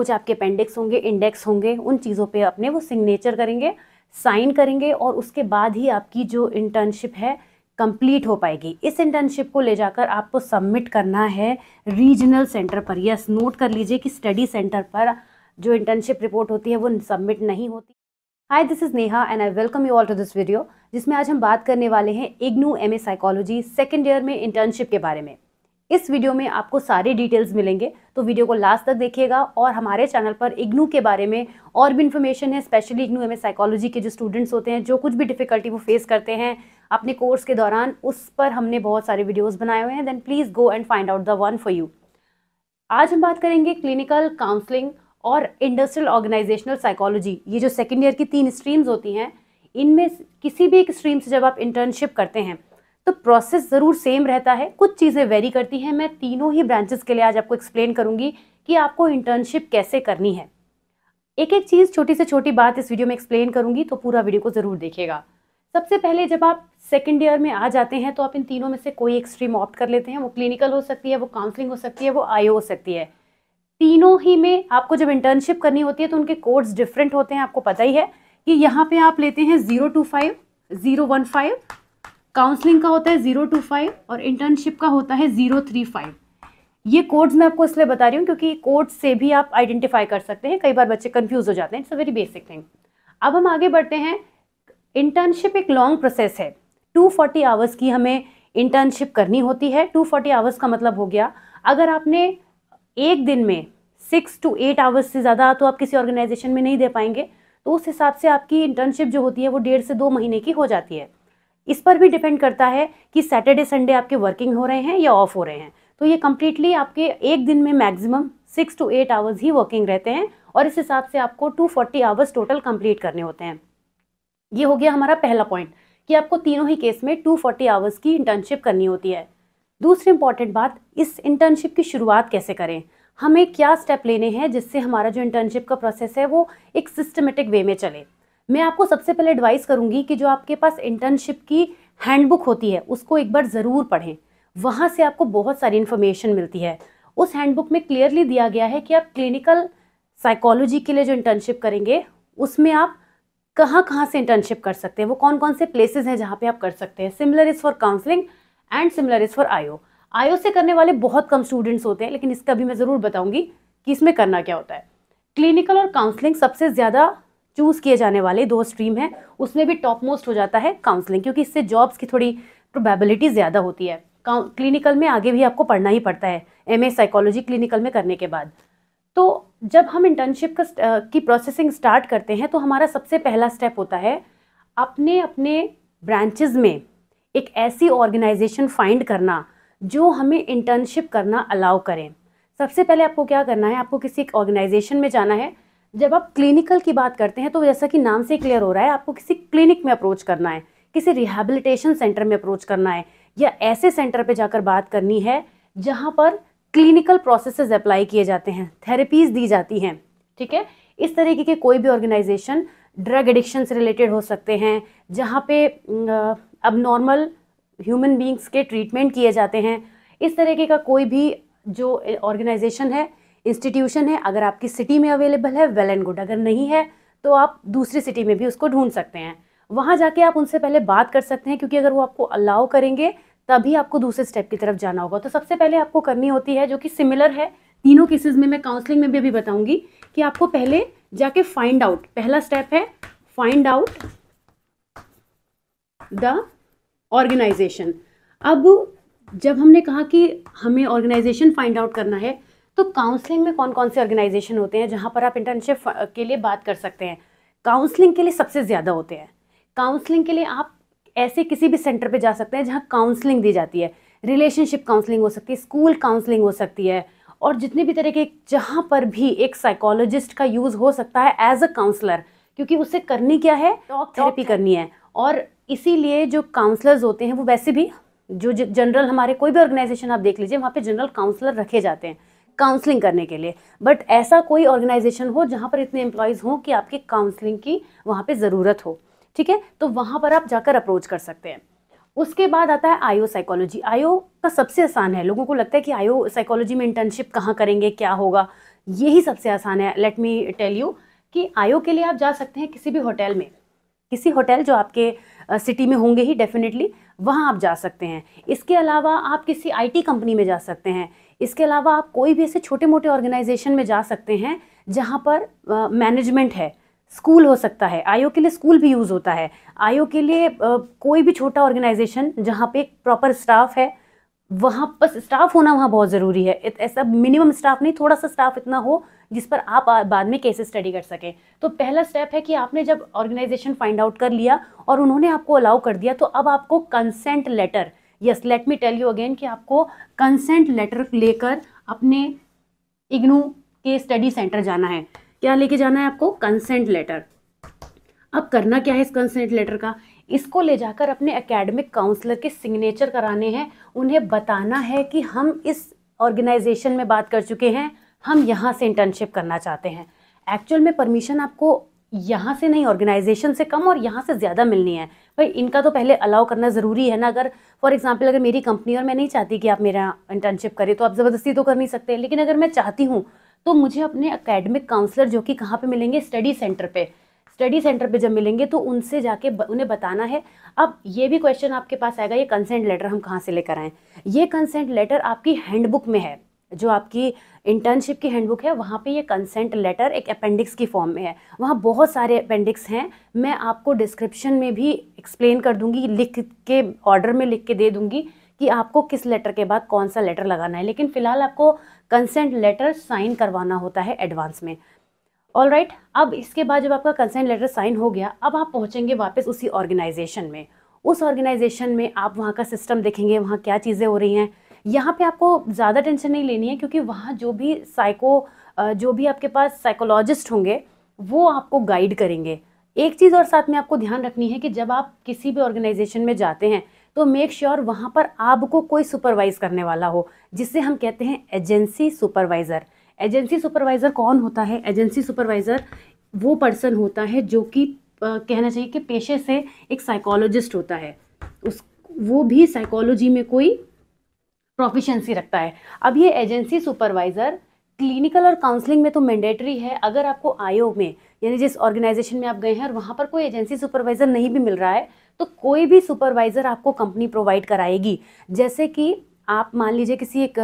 कुछ आपके अपेंडिक्स होंगे इंडेक्स होंगे उन चीज़ों पे अपने वो सिग्नेचर करेंगे साइन करेंगे और उसके बाद ही आपकी जो इंटर्नशिप है कंप्लीट हो पाएगी इस इंटर्नशिप को ले जाकर आपको सबमिट करना है रीजनल सेंटर पर यस नोट कर लीजिए कि स्टडी सेंटर पर जो इंटर्नशिप रिपोर्ट होती है वो सबमिट नहीं होती hi this is Neha and I welcome you all to this video जिसमें आज हम बात करने वाले हैं IGNOU A psychology second year में इंटर्नशिप के बारे में इस वीडियो में आपको सारे डिटेल्स मिलेंगे तो वीडियो को लास्ट तक देखिएगा और हमारे चैनल पर इग्नू के बारे में और भी इन्फॉर्मेशन है स्पेशली इग्नू एम साइकोलॉजी के जो स्टूडेंट्स होते हैं जो कुछ भी डिफ़िकल्टी वो फेस करते हैं अपने कोर्स के दौरान उस पर हमने बहुत सारे वीडियोज़ बनाए हुए हैं then please go and find out the one for you आज हम बात करेंगे क्लिनिकल काउंसलिंग और इंडस्ट्रियल ऑर्गेनाइजेशनल साइकोलॉजी ये जो सेकेंड ईयर की तीन स्ट्रीम्स होती हैं इनमें किसी भी एक स्ट्रीम से जब आप इंटर्नशिप करते हैं तो प्रोसेस ज़रूर सेम रहता है कुछ चीज़ें वेरी करती हैं मैं तीनों ही ब्रांचेस के लिए आज आपको एक्सप्लेन करूँगी कि आपको इंटर्नशिप कैसे करनी है एक एक चीज़ छोटी से छोटी बात इस वीडियो में एक्सप्लेन करूँगी तो पूरा वीडियो को ज़रूर देखेगा सबसे पहले जब आप सेकेंड ईयर में आ जाते हैं तो आप इन तीनों में से कोई एक स्ट्रीम ऑप्ट कर लेते हैं वो क्लिनिकल हो सकती है वो काउंसलिंग हो सकती है वो आई हो सकती है तीनों ही में आपको जब इंटर्नशिप करनी होती है तो उनके कोर्स डिफरेंट होते हैं आपको पता ही है कि यहाँ पे आप लेते हैं zero two five zero one five counselling का होता है ज़ीरो टू फाइव और इंटर्नशिप का होता है ज़ीरो थ्री फाइव ये कोड्स मैं आपको इसलिए बता रही हूँ क्योंकि कोड्स से भी आप आइडेंटिफाई कर सकते हैं कई बार बच्चे कन्फ्यूज हो जाते हैं it's a very basic thing अब हम आगे बढ़ते हैं इंटर्नशिप एक लॉन्ग प्रोसेस है 240 आवर्स की हमें इंटर्नशिप करनी होती है 240 आवर्स का मतलब हो गया अगर आपने एक दिन में सिक्स टू एट आवर्स से ज़्यादा तो आप किसी ऑर्गेनाइजेशन में नहीं दे पाएंगे तो उस हिसाब से आपकी इंटर्नशिप जो होती है वो डेढ़ से दो महीने की हो जाती है इस पर भी डिपेंड करता है कि सैटरडे संडे आपके वर्किंग हो रहे हैं या ऑफ हो रहे हैं तो ये कम्प्लीटली आपके एक दिन में maximum six to eight hours ही वर्किंग रहते हैं और इस हिसाब से आपको two forty hours total complete करने होते हैं ये हो गया हमारा पहला पॉइंट कि आपको तीनों ही केस में टू फोर्टी आवर्स की इंटर्नशिप करनी होती है दूसरी इंपॉर्टेंट बात इस इंटर्नशिप की शुरुआत कैसे करें हमें क्या स्टेप लेने हैं जिससे हमारा जो इंटर्नशिप का प्रोसेस है वो एक सिस्टमेटिक वे में चले मैं आपको सबसे पहले एडवाइस करूँगी कि जो आपके पास इंटर्नशिप की हैंडबुक होती है उसको एक बार ज़रूर पढ़ें वहाँ से आपको बहुत सारी इन्फॉर्मेशन मिलती है उस हैंडबुक में क्लियरली दिया गया है कि आप क्लिनिकल साइकोलॉजी के लिए जो इंटर्नशिप करेंगे उसमें आप कहाँ कहाँ से इंटर्नशिप कर सकते हैं वो कौन कौन से प्लेसेस हैं जहाँ पे आप कर सकते हैं similar is for counselling and similar is for IO IO से करने वाले बहुत कम स्टूडेंट्स होते हैं लेकिन इसका भी मैं ज़रूर बताऊँगी कि इसमें करना क्या होता है क्लिनिकल और काउंसलिंग सबसे ज़्यादा चूज़ किए जाने वाले दो स्ट्रीम हैं उसमें भी टॉप मोस्ट हो जाता है काउंसलिंग क्योंकि इससे जॉब्स की थोड़ी प्रोबेबिलिटी ज़्यादा होती है क्लिनिकल में आगे भी आपको पढ़ना ही पड़ता है एम ए साइकोलॉजी क्लिनिकल में करने के बाद तो जब हम इंटर्नशिप का की प्रोसेसिंग स्टार्ट करते हैं तो हमारा सबसे पहला स्टेप होता है अपने अपने ब्रांचेज में एक ऐसी ऑर्गेनाइजेशन फाइंड करना जो हमें इंटर्नशिप करना अलाउ करें सबसे पहले आपको क्या करना है आपको किसी एक ऑर्गेनाइजेशन में जाना है जब आप क्लिनिकल की बात करते हैं तो जैसा कि नाम से क्लियर हो रहा है आपको किसी क्लिनिक में अप्रोच करना है किसी रिहेबिलिटेशन सेंटर में अप्रोच करना है या ऐसे सेंटर पर जाकर बात करनी है जहाँ पर क्लिनिकल प्रोसेसेस अप्लाई किए जाते हैं थेरेपीज़ दी जाती हैं ठीक है इस तरीके के कोई भी ऑर्गेनाइजेशन ड्रग एडिक्शन से रिलेटेड हो सकते हैं जहाँ पे अब नॉर्मल ह्यूमन बींग्स के ट्रीटमेंट किए जाते हैं इस तरीके का कोई भी जो ऑर्गेनाइजेशन है इंस्टीट्यूशन है अगर आपकी सिटी में अवेलेबल है वेल एंड गुड अगर नहीं है तो आप दूसरी सिटी में भी उसको ढूंढ सकते हैं वहाँ जाके आप उनसे पहले बात कर सकते हैं क्योंकि अगर वो आपको अलाउ करेंगे तभी आपको दूसरे स्टेप की तरफ जाना होगा तो सबसे पहले आपको करनी होती है जो कि सिमिलर है तीनों केसेज में मैं काउंसलिंग में भी अभी बताऊंगी कि आपको पहले जाके फाइंड आउट पहला स्टेप है फाइंड आउट द ऑर्गेनाइजेशन अब जब हमने कहा कि हमें ऑर्गेनाइजेशन फाइंड आउट करना है तो काउंसलिंग में कौन कौन से ऑर्गेनाइजेशन होते हैं जहाँ पर आप इंटर्नशिप के लिए बात कर सकते हैं काउंसलिंग के लिए सबसे ज़्यादा होते हैं काउंसलिंग के लिए आप ऐसे किसी भी सेंटर पे जा सकते हैं जहाँ काउंसलिंग दी जाती है रिलेशनशिप काउंसलिंग हो सकती है स्कूल काउंसलिंग हो सकती है और जितने भी तरह के जहाँ पर भी एक साइकोलॉजिस्ट का यूज़ हो सकता है एज अ काउंसलर क्योंकि उसे करनी क्या है टॉक थेरेपी करनी है और इसीलिए जो काउंसलर्स होते हैं वो वैसे भी जो जनरल हमारे कोई भी ऑर्गेनाइजेशन आप देख लीजिए वहाँ पे जनरल काउंसलर रखे जाते हैं काउंसलिंग करने के लिए बट ऐसा कोई ऑर्गेनाइजेशन हो जहाँ पर इतने एम्प्लॉयज़ हों कि आपके काउंसलिंग की वहाँ पर ज़रूरत हो ठीक है तो वहाँ पर आप जाकर अप्रोच कर सकते हैं उसके बाद आता है आईओ साइकोलॉजी आईओ का सबसे आसान है लोगों को लगता है कि आईओ साइकोलॉजी में इंटर्नशिप कहाँ करेंगे क्या होगा यही सबसे आसान है लेट मी टेल यू कि आईओ के लिए आप जा सकते हैं किसी भी होटल में किसी होटल जो आपके सिटी में होंगे ही डेफिनेटली वहाँ आप जा सकते हैं इसके अलावा आप किसी आईटी कंपनी में जा सकते हैं इसके अलावा आप कोई भी ऐसे छोटे मोटे ऑर्गेनाइजेशन में जा सकते हैं जहाँ पर मैनेजमेंट है स्कूल हो सकता है आईओ के लिए स्कूल भी यूज़ होता है आईओ के लिए आ, कोई भी छोटा ऑर्गेनाइजेशन जहाँ पे प्रॉपर स्टाफ है वहाँ बस स्टाफ होना वहाँ बहुत ज़रूरी है ऐसा मिनिमम स्टाफ नहीं थोड़ा सा स्टाफ इतना हो जिस पर आप बाद में केसेस स्टडी कर सकें तो पहला स्टेप है कि आपने जब ऑर्गेनाइजेशन फाइंड आउट कर लिया और उन्होंने आपको अलाउ कर दिया तो अब आपको consent letter yes let me tell you again कि आपको कंसेंट लेटर लेकर अपने इग्नू के स्टडी सेंटर जाना है क्या लेके जाना है आपको कंसेंट लेटर अब करना क्या है इस कंसेंट लेटर का इसको ले जाकर अपने एकेडमिक काउंसलर के सिग्नेचर कराने हैं उन्हें बताना है कि हम इस ऑर्गेनाइजेशन में बात कर चुके हैं हम यहाँ से इंटर्नशिप करना चाहते हैं एक्चुअल में परमिशन आपको यहाँ से नहीं ऑर्गेनाइजेशन से कम और यहाँ से ज़्यादा मिलनी है भाई इनका तो पहले अलाउ करना ज़रूरी है ना अगर फॉर एग्जांपल अगर मेरी कंपनी और मैं नहीं चाहती कि आप मेरा इंटर्नशिप करें तो आप ज़बरदस्ती तो कर नहीं सकते लेकिन अगर मैं चाहती हूँ तो मुझे अपने अकेडमिक काउंसलर जो कि कहाँ पर मिलेंगे स्टडी सेंटर पर स्टडी सेंटर पर जब मिलेंगे तो उनसे जाके उन्हें बताना है अब ये भी क्वेश्चन आपके पास आएगा ये कंसेंट लेटर हम कहाँ से लेकर आएँ ये कंसेंट लेटर आपकी हैंडबुक में है जो आपकी इंटर्नशिप की हैंडबुक है वहाँ पे ये कंसेंट लेटर एक अपेंडिक्स की फॉर्म में है वहाँ बहुत सारे अपेंडिक्स हैं मैं आपको डिस्क्रिप्शन में भी एक्सप्लेन कर दूँगी लिख के ऑर्डर में लिख के दे दूँगी कि आपको किस लेटर के बाद कौन सा लेटर लगाना है लेकिन फ़िलहाल आपको कंसेंट लेटर साइन करवाना होता है एडवांस में ऑल राइट right, अब इसके बाद जब आपका कंसेंट लेटर साइन हो गया अब आप पहुँचेंगे वापस उसी ऑर्गेनाइजेशन में उस ऑर्गेनाइजेशन में आप वहाँ का सिस्टम देखेंगे वहाँ क्या चीज़ें हो रही हैं यहाँ पे आपको ज़्यादा टेंशन नहीं लेनी है क्योंकि वहाँ जो भी साइको जो भी आपके पास साइकोलॉजिस्ट होंगे वो आपको गाइड करेंगे एक चीज़ और साथ में आपको ध्यान रखनी है कि जब आप किसी भी ऑर्गेनाइजेशन में जाते हैं तो मेक श्योर sure वहाँ पर आपको कोई सुपरवाइज करने वाला हो जिसे हम कहते हैं एजेंसी सुपरवाइज़र एजेंसी सुपरवाइज़र कौन होता है एजेंसी सुपरवाइज़र वो पर्सन होता है जो कि कहना चाहिए कि पेशे से एक साइकोलॉजिस्ट होता है उस वो भी साइकोलॉजी में कोई प्रोफिशेंसी रखता है अब ये एजेंसी सुपरवाइज़र क्लिनिकल और काउंसलिंग में तो मैंडेटरी है अगर आपको आयोग में यानी जिस ऑर्गेनाइजेशन में आप गए हैं और वहाँ पर कोई एजेंसी सुपरवाइज़र नहीं भी मिल रहा है तो कोई भी सुपरवाइज़र आपको कंपनी प्रोवाइड कराएगी जैसे कि आप मान लीजिए किसी एक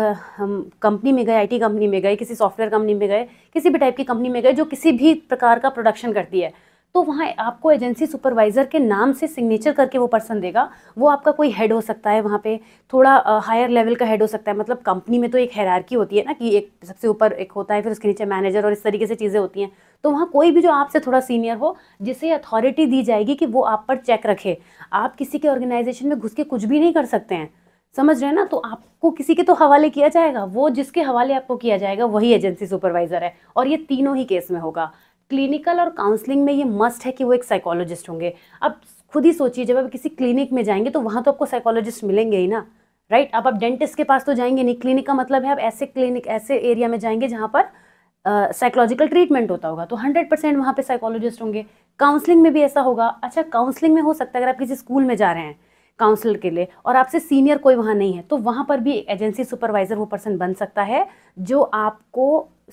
कंपनी में गए आईटी कंपनी में गए किसी सॉफ्टवेयर कंपनी में गए किसी भी टाइप की कंपनी में गए जो किसी भी प्रकार का प्रोडक्शन करती है तो वहाँ आपको एजेंसी सुपरवाइज़र के नाम से सिग्नेचर करके वो पर्सन देगा वो आपका कोई हेड हो सकता है वहाँ पे थोड़ा हायर लेवल का हेड हो सकता है मतलब कंपनी में तो एक हैरारकी होती है ना कि एक सबसे ऊपर एक होता है फिर उसके नीचे मैनेजर और इस तरीके से चीज़ें होती हैं तो वहाँ कोई भी जो आपसे थोड़ा सीनियर हो जिसे अथॉरिटी दी जाएगी कि वो आप पर चेक रखे आप किसी के ऑर्गेनाइजेशन में घुस के कुछ भी नहीं कर सकते हैं समझ रहे हैं ना तो आपको किसी के तो हवाले किया जाएगा वो जिसके हवाले आपको किया जाएगा वही एजेंसी सुपरवाइज़र है और ये तीनों ही केस में होगा क्लिनिकल और काउंसलिंग में ये मस्ट है कि वो एक साइकोलॉजिस्ट होंगे अब खुद ही सोचिए जब आप किसी क्लिनिक में जाएंगे तो वहाँ तो आपको साइकोलॉजिस्ट मिलेंगे ही ना राइट right? अब आप डेंटिस्ट के पास तो जाएंगे नहीं क्लिनिक का मतलब है आप ऐसे क्लिनिक ऐसे एरिया में जाएंगे जहाँ पर साइकोलॉजिकल ट्रीटमेंट होता होगा तो हंड्रेड परसेंट वहाँ पर साइकोलॉजिस्ट होंगे काउंसलिंग में भी ऐसा होगा अच्छा काउंसलिंग में हो सकता है अगर आप किसी स्कूल में जा रहे हैं काउंसलर के लिए और आपसे सीनियर कोई वहाँ नहीं है तो वहाँ पर भी एजेंसी सुपरवाइज़र वो पर्सन बन सकता है जो आपको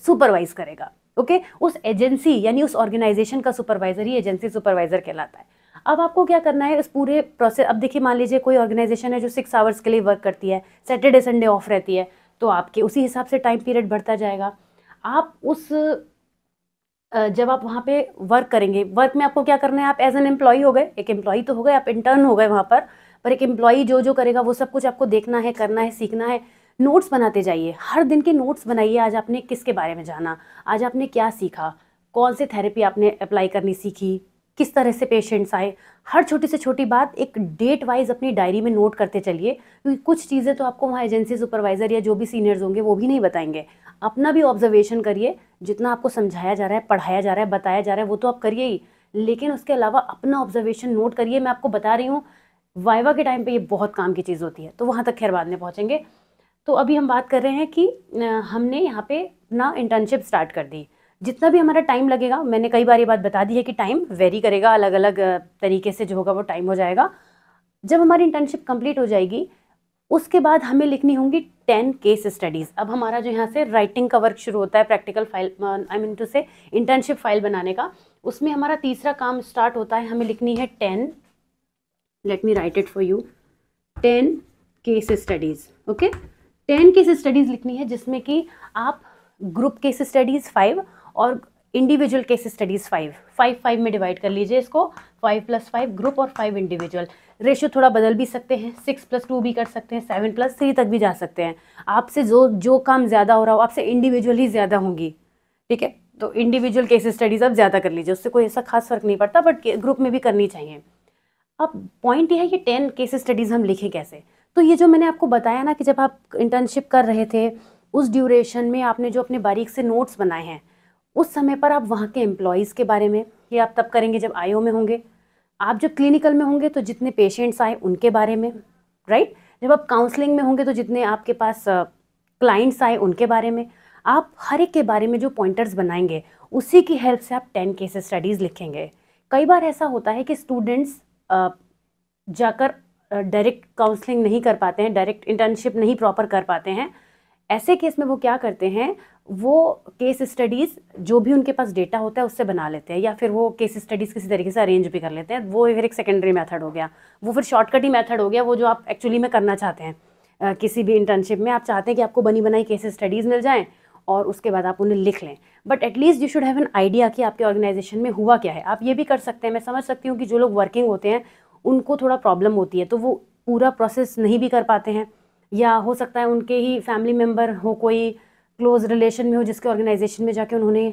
सुपरवाइज़ करेगा ओके okay? उस एजेंसी यानी उस ऑर्गेनाइजेशन का सुपरवाइजर ही एजेंसी सुपरवाइजर कहलाता है अब आपको क्या करना है इस पूरे प्रोसेस अब देखिए मान लीजिए कोई ऑर्गेनाइजेशन है जो सिक्स आवर्स के लिए वर्क करती है सैटरडे संडे ऑफ रहती है तो आपके उसी हिसाब से टाइम पीरियड बढ़ता जाएगा आप उस जब आप वहाँ पे वर्क करेंगे वर्क में आपको क्या करना है आप एज एन एम्प्लॉय हो गए एक एम्प्लॉय तो हो गए आप इंटर्न हो गए वहाँ पर पर एक एम्प्लॉई जो जो करेगा वो सब कुछ आपको देखना है करना है सीखना है नोट्स बनाते जाइए हर दिन के नोट्स बनाइए आज आपने किसके बारे में जाना आज आपने क्या सीखा कौन से थेरेपी आपने अप्लाई करनी सीखी किस तरह से पेशेंट्स आए हर छोटी से छोटी बात एक डेट वाइज अपनी डायरी में नोट करते चलिए क्योंकि कुछ चीज़ें तो आपको वहाँ एजेंसी सुपरवाइज़र या जो भी सीनियर्स होंगे वो भी नहीं बताएंगे अपना भी ऑब्जर्वेशन करिए जितना आपको समझाया जा रहा है पढ़ाया जा रहा है बताया जा रहा है वो तो आप करिए ही लेकिन उसके अलावा अपना ऑब्जर्वेशन नोट करिए मैं आपको बता रही हूँ वाइवा के टाइम पर ये बहुत काम की चीज़ होती है तो वहाँ तक खैर बाद में पहुँचेंगे तो अभी हम बात कर रहे हैं कि हमने यहाँ पे ना इंटर्नशिप स्टार्ट कर दी जितना भी हमारा टाइम लगेगा मैंने कई बार ये बात बता दी है कि टाइम वेरी करेगा अलग अलग तरीके से जो होगा वो टाइम हो जाएगा जब हमारी इंटर्नशिप कंप्लीट हो जाएगी उसके बाद हमें लिखनी होंगी टेन केस स्टडीज़ अब हमारा जो यहाँ से राइटिंग का वर्क शुरू होता है practical file I mean to say internship file बनाने का उसमें हमारा तीसरा काम स्टार्ट होता है हमें लिखनी है ten let me write it for you ten case studies okay ten case studies लिखनी है जिसमें कि आप ग्रुप केस स्टडीज़ फाइव और individual case studies five five five में डिवाइड कर लीजिए इसको फाइव प्लस फाइव ग्रुप और फाइव इंडिविजुअल रेशियो थोड़ा बदल भी सकते हैं सिक्स प्लस टू भी कर सकते हैं सेवन प्लस थ्री तक भी जा सकते हैं आपसे जो जो काम ज़्यादा हो रहा हो आपसे इंडिविजुअल ही ज़्यादा होंगी ठीक है तो इंडिविजुअल केस स्टडीज़ आप ज़्यादा कर लीजिए उससे कोई ऐसा खास फ़र्क नहीं पड़ता बट ग्रुप में भी करनी चाहिए अब पॉइंट यह है कि टेन केस स्टडीज़ हम लिखें कैसे तो ये जो मैंने आपको बताया ना कि जब आप इंटर्नशिप कर रहे थे उस ड्यूरेशन में आपने जो अपने बारीक से नोट्स बनाए हैं उस समय पर आप वहाँ के एम्प्लॉयज़ के बारे में ये आप तब करेंगे जब आईओ में होंगे आप जब क्लिनिकल में होंगे तो जितने पेशेंट्स आए उनके बारे में राइट जब आप काउंसलिंग में होंगे तो जितने आपके पास क्लाइंट्स आए उनके बारे में आप हर एक के बारे में जो पॉइंटर्स बनाएंगे उसी की हेल्प से आप टेन केसेस स्टडीज़ लिखेंगे कई बार ऐसा होता है कि स्टूडेंट्स जाकर डायरेक्ट काउंसलिंग नहीं कर पाते हैं डायरेक्ट इंटर्नशिप नहीं प्रॉपर कर पाते हैं ऐसे केस में वो क्या करते हैं वो केस स्टडीज़ जो भी उनके पास डेटा होता है उससे बना लेते हैं या फिर वो केस स्टडीज़ किसी तरीके से अरेंज भी कर लेते हैं वो फिर एक सेकेंडरी मेथड हो गया वो फिर शॉर्टकट ही मेथड हो गया वो जो आप एक्चुअली में करना चाहते हैं किसी भी इंटर्नशिप में आप चाहते हैं कि आपको बनी बनाई केस स्टडीज़ मिल जाएँ और उसके बाद आप उन्हें लिख लें but at least you should have an idea कि आपके ऑर्गेनाइजेशन में हुआ क्या है आप ये भी कर सकते हैं मैं समझ सकती हूँ कि जो लोग वर्किंग होते हैं उनको थोड़ा प्रॉब्लम होती है तो वो पूरा प्रोसेस नहीं भी कर पाते हैं या हो सकता है उनके ही फैमिली मेम्बर हो कोई क्लोज रिलेशन में हो जिसके ऑर्गेनाइजेशन में जाके उन्होंने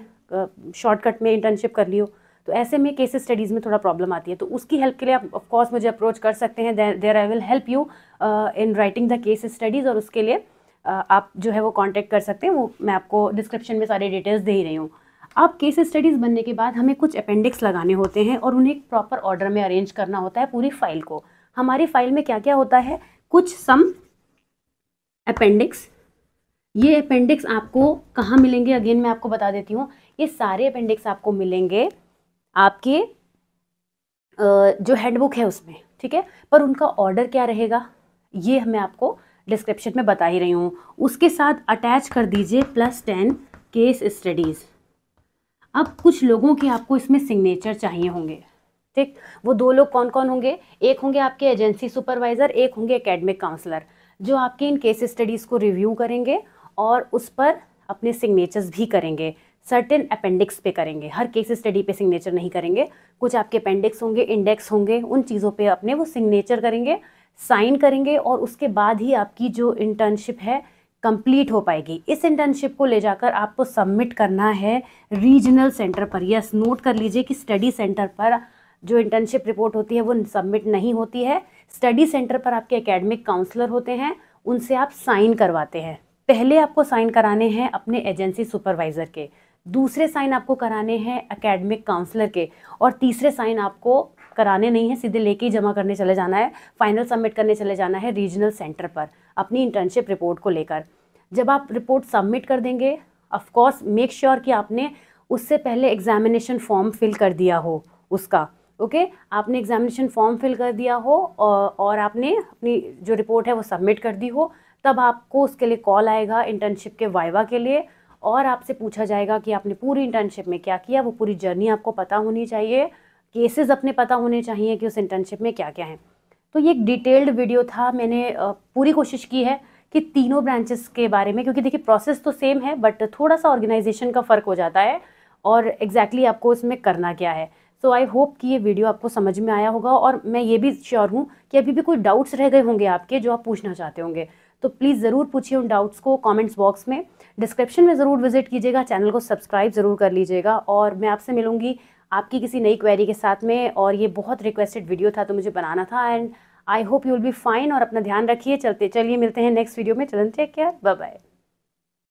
शॉर्टकट में इंटर्नशिप कर ली हो तो ऐसे में केस स्टडीज़ में थोड़ा प्रॉब्लम आती है तो उसकी हेल्प के लिए आप ऑफकोर्स मुझे अप्रोच कर सकते हैं there I will help you in writing the case studies और उसके लिए uh, आप जो है वो कांटेक्ट कर सकते हैं वो मैं आपको डिस्क्रिप्शन में सारी डिटेल्स दे ही रही हूँ अब केस स्टडीज़ बनने के बाद हमें कुछ अपेंडिक्स लगाने होते हैं और उन्हें एक प्रॉपर ऑर्डर में अरेंज करना होता है पूरी फाइल को हमारी फाइल में क्या क्या होता है कुछ सम अपेंडिक्स ये अपेंडिक्स आपको कहाँ मिलेंगे अगेन मैं आपको बता देती हूँ ये सारे अपेंडिक्स आपको मिलेंगे आपके जो हैंडबुक है उसमें ठीक है पर उनका ऑर्डर क्या रहेगा ये मैं आपको डिस्क्रिप्शन में बता ही रही हूँ उसके साथ अटैच कर दीजिए प्लस टेन केस स्टडीज़ अब कुछ लोगों के आपको इसमें सिग्नेचर चाहिए होंगे ठीक वो दो लोग कौन कौन होंगे एक होंगे आपके एजेंसी सुपरवाइज़र एक होंगे एकेडमिक काउंसलर जो आपके इन केस स्टडीज़ को रिव्यू करेंगे और उस पर अपने सिग्नेचर्स भी करेंगे सर्टेन अपेंडिक्स पे करेंगे हर केस स्टडी पे सिग्नेचर नहीं करेंगे कुछ आपके अपेंडिक्स होंगे इंडेक्स होंगे उन चीज़ों पे अपने वो सिग्नेचर करेंगे साइन करेंगे और उसके बाद ही आपकी जो इंटर्नशिप है कंप्लीट हो पाएगी इस इंटर्नशिप को ले जाकर आपको सबमिट करना है रीजनल सेंटर पर यस नोट कर लीजिए कि स्टडी सेंटर पर जो इंटर्नशिप रिपोर्ट होती है वो सबमिट नहीं होती है स्टडी सेंटर पर आपके एकेडमिक काउंसलर होते हैं उनसे आप साइन करवाते हैं पहले आपको साइन कराने हैं अपने एजेंसी सुपरवाइज़र के दूसरे साइन आपको कराने हैं एकेडमिक काउंसलर के और तीसरे साइन आपको कराने नहीं है सीधे लेके ही जमा करने चले जाना है फाइनल सबमिट करने चले जाना है रीजनल सेंटर पर अपनी इंटर्नशिप रिपोर्ट को लेकर जब आप रिपोर्ट सबमिट कर देंगे ऑफकोर्स मेक श्योर कि आपने उससे पहले एग्जामिनेशन फॉर्म फिल कर दिया हो उसका ओके okay? आपने एग्जामिनेशन फॉर्म फिल कर दिया हो और आपने अपनी जो रिपोर्ट है वो सबमिट कर दी हो तब आपको उसके लिए कॉल आएगा इंटर्नशिप के वाइवा के लिए और आपसे पूछा जाएगा कि आपने पूरी इंटर्नशिप में क्या किया वो पूरी जर्नी आपको पता होनी चाहिए केसेस अपने पता होने चाहिए कि उस इंटर्नशिप में क्या क्या है तो ये एक डिटेल्ड वीडियो था मैंने पूरी कोशिश की है कि तीनों ब्रांचेस के बारे में क्योंकि देखिए प्रोसेस तो सेम है बट थोड़ा सा ऑर्गेनाइजेशन का फ़र्क हो जाता है और एग्जैक्टली exactly आपको इसमें करना क्या है सो आई होप कि ये वीडियो आपको समझ में आया होगा और मैं ये भी श्योर हूँ कि अभी भी कोई डाउट्स रह गए होंगे आपके जो आप पूछना चाहते होंगे तो प्लीज़ ज़रूर पूछिए उन डाउट्स को कमेंट्स बॉक्स में डिस्क्रिप्शन में ज़रूर विजिट कीजिएगा चैनल को सब्सक्राइब ज़रूर कर लीजिएगा और मैं आपसे मिलूँगी आपकी किसी नई क्वेरी के साथ में और ये बहुत रिक्वेस्टेड वीडियो था तो मुझे बनाना था and I hope you will be fine और अपना ध्यान रखिए चलते चलिए मिलते हैं नेक्स्ट वीडियो में चलन टेक केयर बाय बाय